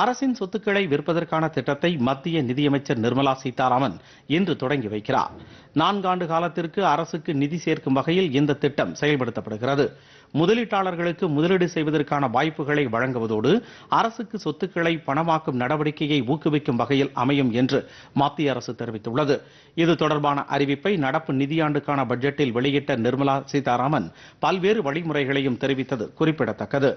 அரசின் சொத்துக்களை விற்பதற்கான திட்டத்தை மத்திய நிதியமைச்சர் நிர்மலா சீதாராமன் இன்று தொடங்கி வைக்கிறார் நான்காண்டு காலத்திற்கு அரசுக்கு நிதி சேர்க்கும் வகையில் இந்த திட்டம் செயல்படுத்தப்படுகிறது முதலீட்டாளர்களுக்கு முதலீடு செய்வதற்கான வாய்ப்புகளை வழங்குவதோடு அரசுக்கு சொத்துக்களை பணமாக்கும் நடவடிக்கையை ஊக்குவிக்கும் வகையில் அமையும் என்று மத்திய அரசு தெரிவித்துள்ளது இது தொடர்பான அறிவிப்பை நடப்பு நிதியாண்டுக்கான பட்ஜெட்டில் வெளியிட்ட நிர்மலா சீதாராமன் பல்வேறு வழிமுறைகளையும் தெரிவித்தது குறிப்பிடத்தக்கது